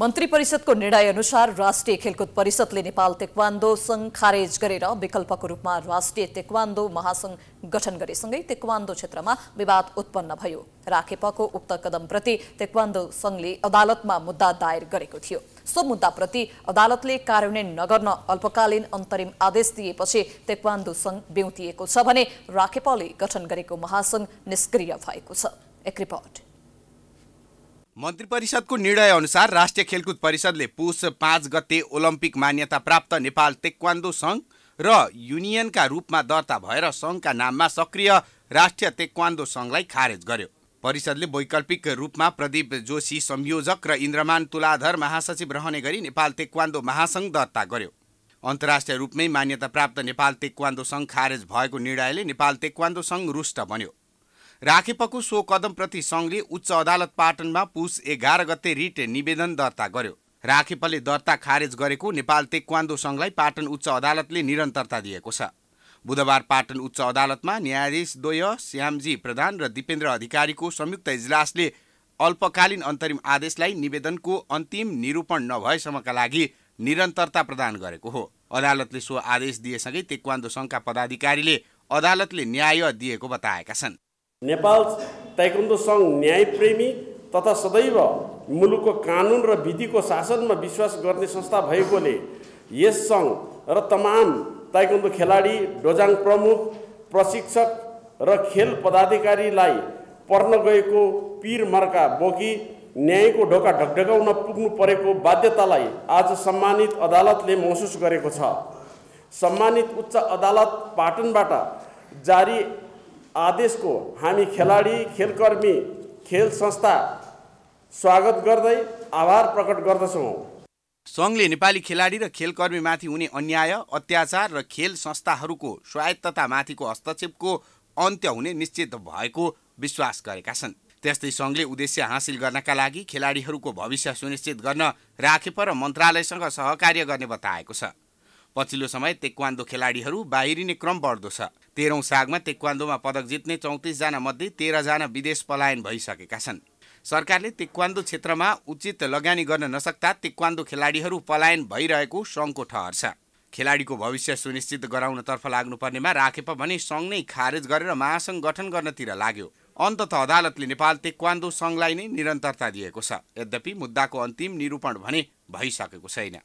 मन्त्री परिषदको निर्णय अनुसार राष्ट्रिय खेलकुद परिषदले नेपाल तेक्वान्दो सङ्घ खारेज गरेर विकल्पको रूपमा राष्ट्रिय तेक्वान्दो महासङ्घ गठन गरेसँगै तेक्वान्दो क्षेत्रमा विवाद उत्पन्न भयो राखेपको उक्त कदमप्रति तेक्वान्दो सङ्घले अदालतमा मुद्दा दायर गरेको थियो सो मुद्दाप्रति अदालतले कार्यान्वयन नगर्न अल्पकालीन अन्तरिम आदेश दिएपछि तेक्वान्दो सङ्घ बेउतिएको छ भने राखेपले गठन गरेको महासङ्घ निष्क्रिय भएको छ एक रिपोर्ट मन्त्री परिषदको अनुसार राष्ट्रिय खेलकुद परिषदले पुस पाँच गते ओलम्पिक मान्यता प्राप्त नेपाल तेक्वान्दो सङ्घ र युनियनका रूपमा दर्ता भएर सङ्घका नाममा सक्रिय राष्ट्रिय तेक्वान्दो सङ्घलाई खारेज गर्यो परिषदले वैकल्पिक रूपमा प्रदीप जोशी संयोजक र इन्द्रमान तुलाधर महासचिव रहने गरी नेपाल तेक्वान्दो महासङ्घ दर्ता गर्यो अन्तर्राष्ट्रिय रूपमै मान्यता प्राप्त नेपाल तेक्वान्दो सङ्घ खारेज भएको निर्णयले नेपाल तेक्वान्दो सङ्घ रुष्ट बन्यो राखेपको सो कदमप्रति सङ्घले उच्च अदालत पाटनमा पुस एघार गते रिट निवेदन दर्ता गर्यो राखेपले दर्ता खारेज गरेको नेपाल तेक्वान्दो सङ्घलाई पाटन उच्च अदालतले निरन्तरता दिएको छ बुधबार पाटन उच्च अदालतमा न्यायाधीश न्यायाधीशद्वय श्यामजी प्रधान र दिपेन्द्र अधिकारीको संयुक्त इजलासले अल्पकालीन अन्तरिम आदेशलाई निवेदनको अन्तिम निरूपण नभएसम्मका लागि निरन्तरता प्रदान गरेको हो अदालतले सो आदेश दिएसँगै तेक्वान्दो सङ्घका पदाधिकारीले अदालतले न्याय दिएको बताएका छन् नेपाल ताइकुन्दो सङ्घ न्यायप्रेमी तथा सदैव मुलुकको कानुन र विधिको शासनमा विश्वास गर्ने संस्था भएकोले यस सङ्घ र तमाम ताइकुन्दो खेलाडी डोजाङ प्रमुख प्रशिक्षक र खेल पदाधिकारीलाई पर्न गएको पिर मर्का बोकी न्यायको ढोका ढकढकाउन पुग्नु परेको बाध्यतालाई आज सम्मानित अदालतले महसुस गरेको छ सम्मानित उच्च अदालत पाटनबाट जारी आदेशको हामी खेलाडी खेलकर्मी खेल संस्था स्वागत गर्दै आभार प्रकट गर्दछौँ सङ्घले नेपाली खेलाडी र खेलकर्मीमाथि हुने अन्याय अत्याचार र खेल संस्थाहरूको स्वायत्ततामाथिको हस्तक्षेपको अन्त्य हुने निश्चित भएको विश्वास गरेका छन् त्यस्तै सङ्घले उद्देश्य हासिल गर्नका लागि खेलाडीहरूको भविष्य सुनिश्चित गर्न राखेप र मन्त्रालयसँग सहकार्य गर्ने बताएको छ पछिल्लो समय तेक्वान्दो खेलाडीहरू बाहिरिने क्रम बढ्दो छ तेह्रौँ सागमा तेक्वान्दोमा पदक जित्ने चौतिसजना मध्ये तेह्रजना विदेश पलायन भइसकेका छन् सरकारले तेक्वान्दो क्षेत्रमा उचित लगानी गर्न नसक्दा तेक्वान्दो खेलाडीहरू पलायन भइरहेको सङ्घको ठहर छ खेलाडीको भविष्य सुनिश्चित गराउनतर्फ लाग्नुपर्नेमा राखेप भने सङ्घ नै खारेज गरेर महासङ्घ गठन गर्नतिर लाग्यो अन्तत अदालतले नेपाल तेक्वान्दो सङ्घलाई नै निरन्तरता दिएको छ यद्यपि मुद्दाको अन्तिम निरूपण भने भइसकेको छैन